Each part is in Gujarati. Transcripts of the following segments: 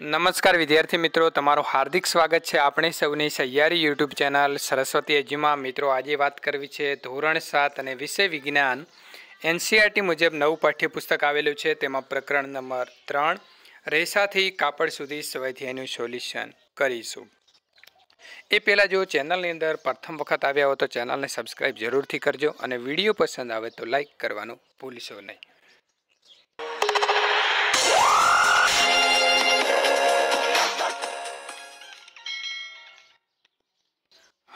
નમસ્કાર વિદ્યાર્થી મિત્રો તમારું હાર્દિક સ્વાગત છે આપણે સૌની સહિયારી યુટ્યુબ ચેનલ સરસ્વતી એજ્યુમાં મિત્રો આજે વાત કરવી છે ધોરણ સાત અને વિષય વિજ્ઞાન એનસીઆરટી e મુજબ નવું પાઠ્યપુસ્તક આવેલું છે તેમાં પ્રકરણ નંબર ત્રણ રેસાથી કાપડ સુધી સ્વૈધ્યનું સોલ્યુશન કરીશું એ પહેલાં જો ચેનલની અંદર પ્રથમ વખત આવ્યા હો તો ચેનલને સબસ્ક્રાઈબ જરૂરથી કરજો અને વિડીયો પસંદ આવે તો લાઇક કરવાનું ભૂલશો નહીં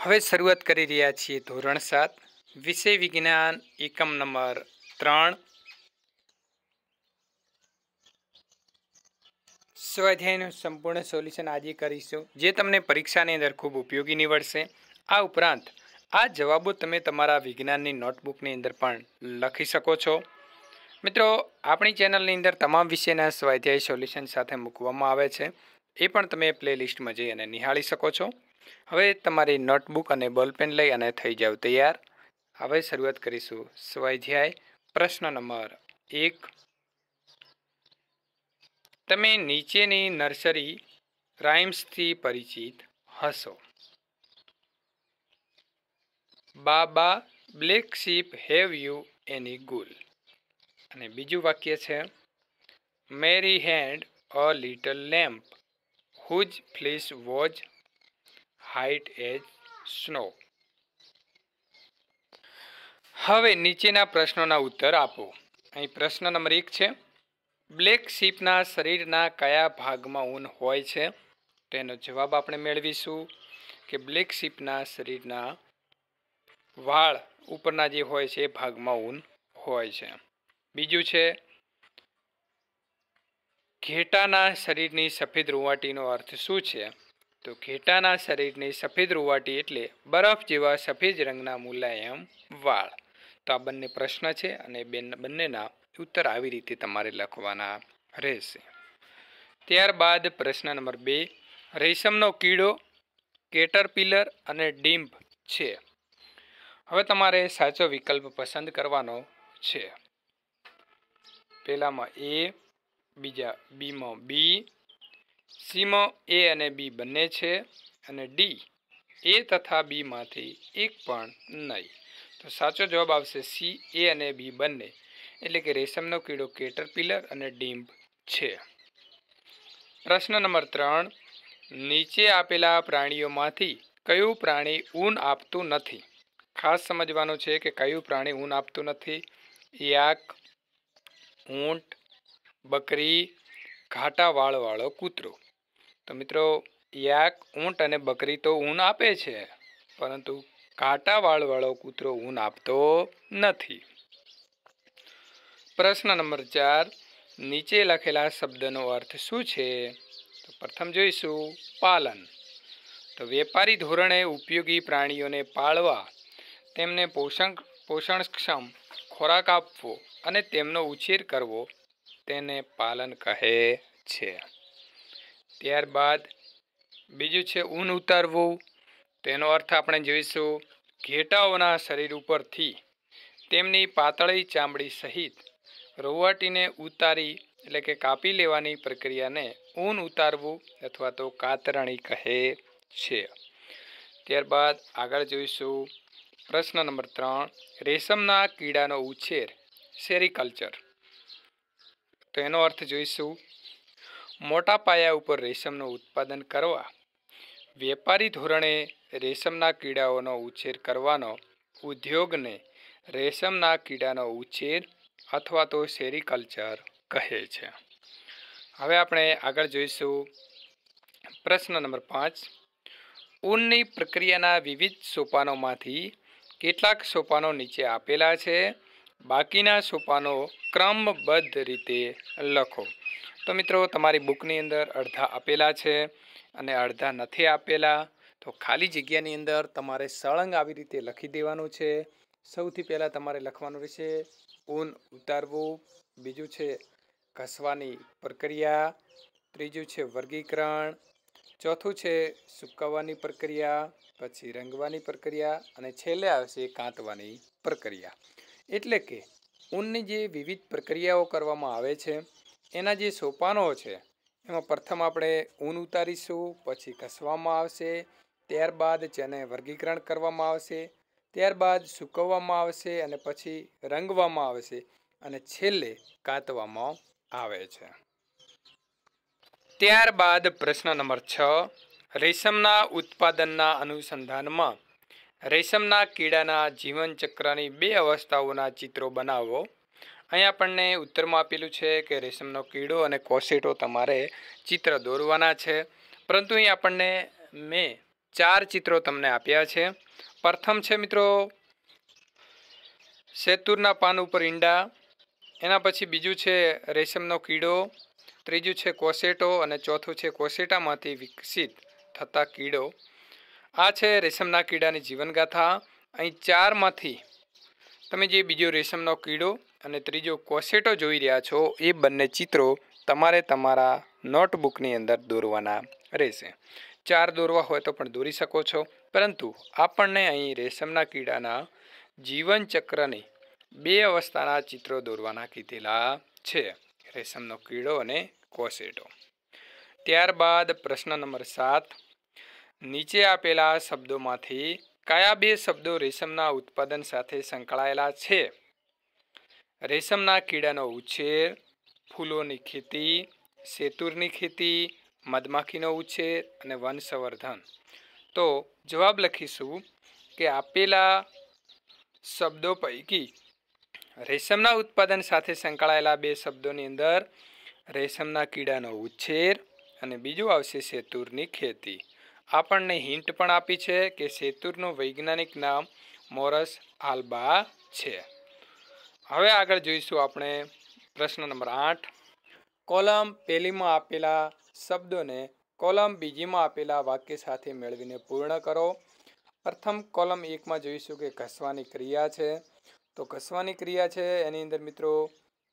હવે શરૂઆત કરી રહ્યા છીએ ધોરણ સાત વિષય વિજ્ઞાન એકમ નંબર ત્રણ સ્વાધ્યાયનું સંપૂર્ણ સોલ્યુશન આજે કરીશું જે તમને પરીક્ષાની અંદર ખૂબ ઉપયોગી નીવડશે આ ઉપરાંત આ જવાબો તમે તમારા વિજ્ઞાનની નોટબુકની અંદર પણ લખી શકો છો મિત્રો આપણી ચેનલની અંદર તમામ વિષયના સ્વાધ્યાય સોલ્યુશન સાથે મૂકવામાં આવે છે એ પણ તમે પ્લેલિસ્ટમાં જઈ અને નિહાળી શકો છો હવે તમારી નોટબુક અને બોલપેન લઈ અને થઈ જાવ તૈયાર હવે શરૂઆત કરીશું સ્વાધ્યાય પ્રશ્ન નંબર એક તમે નીચેની નર્સરી રાઇમ્સથી પરિચિત હશો baa baa black sheep have you any wool અને બીજું વાક્ય છે Mary had a little lamb whose fleece was white as snow હવે નીચેના પ્રશ્નોના ઉત્તર આપો અહીં પ્રશ્ન નંબર એક છે બ્લેક શીપના શરીરના કયા ભાગમાં ઊન હોય છે તેનો જવાબ આપણે મેળવીશું કે બ્લેક શીપના શરીરના વાળ ઉપરના જે હોય છે એ ભાગમાં ઊન હોય છે બીજું છે ઘેટાના શરીરની સફેદ રૂવાટીનો અર્થ શું છે તો ઘેટાના શરીરની સફેદ રૂવાટી એટલે બરફ જેવા સફેદ રંગના મુલાયમ વાળ તો આ બંને પ્રશ્ન છે અને બેન બંનેના ઉત્તર આવી રીતે તમારે લખવાના રહેશે ત્યારબાદ પ્રશ્ન નંબર બે રેશમનો કીડો કેટરપિલર અને ડીમ્બ છે હવે તમારે સાચો વિકલ્પ પસંદ કરવાનો છે પહેલામાં એ બીજા બીમાં બી સીમ એ અને બી બંને છે અને ડી એ તથા બીમાંથી એક પણ નહીં તો સાચો જવાબ આવશે સી એ અને બી બંને એટલે કે રેશમનો કીડો કેટરપિલર અને ડીમ્બ છે પ્રશ્ન નંબર ત્રણ નીચે આપેલા પ્રાણીઓમાંથી કયું પ્રાણી ઊન આપતું નથી ખાસ સમજવાનું છે કે કયું પ્રાણી ઊન આપતું નથી યાક ઊંટ બકરી ઘાટા વાળવાળો કૂતરો તો મિત્રો યાક ઊંટ અને બકરી તો ઊન આપે છે પરંતુ ઘાટા વાળવાળો કૂતરો ઊન આપતો નથી પ્રશ્ન નંબર ચાર નીચે લખેલા શબ્દનો અર્થ શું છે તો પ્રથમ જોઈશું પાલન તો વેપારી ધોરણે ઉપયોગી પ્રાણીઓને પાળવા તેમને પોષણ પોષણક્ષમ ખોરાક આપવો અને તેમનો ઉછેર કરવો તેને પાલન કહે છે ત્યારબાદ બીજું છે ઊન ઉતારવું તેનો અર્થ આપણે જોઈશું ઘેટાઓના શરીર ઉપરથી તેમની પાતળી ચામડી સહિત રોવાટીને ઉતારી એટલે કે કાપી લેવાની પ્રક્રિયાને ઊન ઉતારવું અથવા તો કાતરણી કહે છે ત્યારબાદ આગળ જોઈશું પ્રશ્ન નંબર ત્રણ રેશમના કીડાનો ઉછેર સેરિકલ્ચર તો એનો અર્થ જોઈશું મોટા પાયા ઉપર રેશમનું ઉત્પાદન કરવા વેપારી ધોરણે રેશમના કીડાઓનો ઉછેર કરવાનો ઉદ્યોગને રેશમના કીડાનો ઉછેર અથવા તો સેરિકલ્ચર કહે છે હવે આપણે આગળ જોઈશું પ્રશ્ન નંબર પાંચ ઊનની પ્રક્રિયાના વિવિધ સોપાનોમાંથી કેટલાક સોપાનો નીચે આપેલા છે બાકીના સોપાનો ક્રમબદ્ધ રીતે લખો તો મિત્રો તમારી બુકની અંદર અડધા આપેલા છે અને અડધા નથી આપેલા તો ખાલી જગ્યાની અંદર તમારે સળંગ આવી રીતે લખી દેવાનું છે સૌથી પહેલાં તમારે લખવાનું રહેશે ઊન ઉતારવું બીજું છે ઘસવાની પ્રક્રિયા ત્રીજું છે વર્ગીકરણ ચોથું છે સૂકવવાની પ્રક્રિયા પછી રંગવાની પ્રક્રિયા અને છેલ્લે આવશે કાંતવાની પ્રક્રિયા એટલે કે ઊનની જે વિવિધ પ્રક્રિયાઓ કરવામાં આવે છે એના જે સોપાનો છે એમાં પ્રથમ આપણે ઊન ઉતારીશું પછી ઘસવામાં આવશે ત્યારબાદ જેને વર્ગીકરણ કરવામાં આવશે ત્યારબાદ સૂકવવામાં આવશે અને પછી રંગવામાં આવશે અને છેલ્લે કાતવામાં આવે છે ત્યારબાદ પ્રશ્ન નંબર છ રેશમના ઉત્પાદનના અનુસંધાનમાં રેશમના કીડાના જીવનચક્રની બે અવસ્થાઓના ચિત્રો બનાવો અહીં આપણને ઉત્તરમાં આપેલું છે કે રેશમનો કીડો અને કોસેટો તમારે ચિત્ર દોરવાના છે પરંતુ અહીં આપણને મેં ચાર ચિત્રો તમને આપ્યા છે પ્રથમ છે મિત્રો શેતુરના પાન ઉપર ઈંડા એના પછી બીજું છે રેશમનો કીડો ત્રીજું છે કોસેટો અને ચોથું છે કોસેટામાંથી વિકસિત થતા કીડો આ છે રેશમના કીડાની જીવનગાથા અહીં ચારમાંથી તમે જે બીજો રેશમનો કીડો અને ત્રીજો કોસેટો જોઈ રહ્યા છો એ બંને ચિત્રો તમારે તમારા નોટબુકની અંદર દોરવાના રહેશે ચાર દોરવા હોય તો પણ દોરી શકો છો પરંતુ આપણને અહીં રેશમના કીડાના જીવનચક્રની બે અવસ્થાના ચિત્રો દોરવાના કીધેલા છે રેશમનો કીડો અને કોસેટો ત્યારબાદ પ્રશ્ન નંબર સાત નીચે આપેલા શબ્દોમાંથી કયા બે શબ્દો રેશમના ઉત્પાદન સાથે સંકળાયેલા છે રેશમના કીડાનો ઉછેર ફૂલોની ખેતી સેતુરની ખેતી મધમાખીનો ઉછેર અને વનસંવર્ધન તો જવાબ લખીશું કે આપેલા શબ્દો પૈકી રેશમના ઉત્પાદન સાથે સંકળાયેલા બે શબ્દોની અંદર રેશમના કીડાનો ઉછેર અને બીજું આવશે સેતુરની ખેતી આપણને હિન્ટ પણ આપી છે કે સેતુરનું વૈજ્ઞાનિક નામ મોરસ આલ્બા છે હવે આગળ જોઈશું આપણે પ્રશ્ન નંબર આઠ કોલમ પહેલીમાં આપેલા શબ્દોને કોલમ બીજીમાં આપેલા વાક્ય સાથે મેળવીને પૂર્ણ કરો પ્રથમ કોલમ એકમાં જોઈશું કે ઘસવાની ક્રિયા છે તો ઘસવાની ક્રિયા છે એની અંદર મિત્રો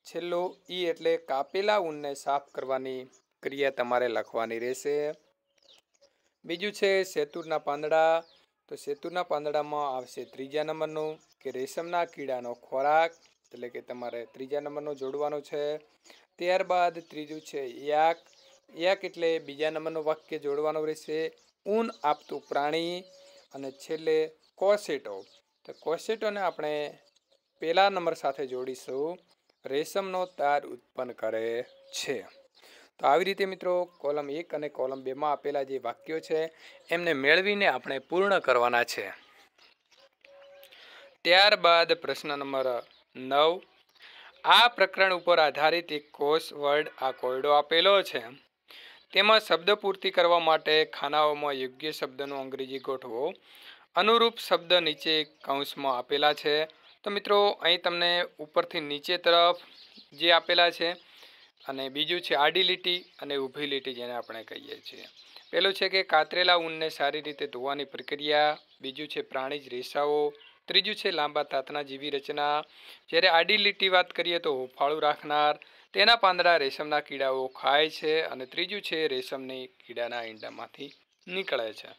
છેલ્લું ઈ એટલે કાપેલા ઊનને સાફ કરવાની ક્રિયા તમારે લખવાની રહેશે બીજું છે સેતુરના પાંદડા તો સેતુરના પાંદડામાં આવશે ત્રીજા નંબરનું કે રેશમના કીડાનો ખોરાક એટલે કે તમારે ત્રીજા નંબરનો જોડવાનો છે ત્યારબાદ ત્રીજું છે યાક યાક એટલે બીજા નંબરનું વાક્ય જોડવાનું રહેશે ઊન આપતું પ્રાણી અને છેલ્લે કોસેટો તો કોસેટોને આપણે પહેલા નંબર સાથે જોડીશું રેશમનો તાર ઉત્પન્ન કરે છે તો આવી રીતે મિત્રો કોલમ એક અને કોલમ બેમાં આપેલા જે વાક્યો છે એમને મેળવીને આપણે પૂર્ણ કરવાના છે ત્યારબાદ પ્રશ્ન નંબર નવ આ પ્રકરણ ઉપર આધારિત એક કોષ વર્ડ આ કોયડો આપેલો છે તેમાં શબ્દ પૂર્તિ કરવા માટે ખાનાઓમાં યોગ્ય શબ્દનો અંગ્રેજી ગોઠવો અનુરૂપ શબ્દ નીચે કૌંસમાં આપેલા છે તો મિત્રો અહીં તમને ઉપરથી નીચે તરફ જે આપેલા છે અને બીજું છે આડી લીટી અને ઊભી લીટી જેને આપણે કહીએ છીએ પહેલું છે કે કાતરેલા ઊનને સારી રીતે ધોવાની પ્રક્રિયા બીજું છે પ્રાણીજ રેસાઓ ત્રીજું છે લાંબા તાતના જેવી રચના જ્યારે આડી લીટી વાત કરીએ તો હુંફાળું રાખનાર તેના પાંદડા રેશમના કીડાઓ ખાય છે અને ત્રીજું છે રેશમની કીડાના ઈંડામાંથી નીકળે છે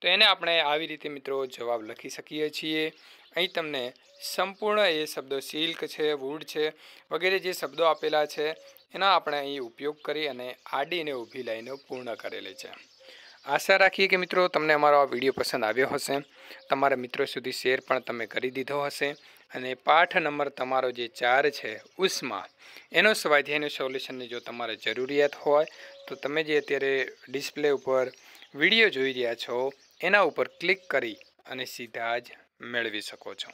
તો એને આપણે આવી રીતે મિત્રો જવાબ લખી શકીએ છીએ અહીં તમને સંપૂર્ણ એ શબ્દો સિલ્ક છે વૂડ છે વગેરે જે શબ્દો આપેલા છે એના આપણે અહીં ઉપયોગ કરી અને આડીને ઊભી લાઈનો પૂર્ણ કરેલી છે આશા રાખીએ કે મિત્રો તમને અમારો આ વિડીયો પસંદ આવ્યો હશે તમારા મિત્રો સુધી શેર પણ તમે કરી દીધો હશે અને પાઠ નંબર તમારો જે ચાર છે ઉષ્મા એનો સ્વાધ્યાયનું સોલ્યુશનની જો તમારે જરૂરિયાત હોય તો તમે જે અત્યારે ડિસ્પ્લે ઉપર વિડીયો જોઈ રહ્યા છો એના ઉપર ક્લિક કરી અને સીધા જ મેળવી શકો છો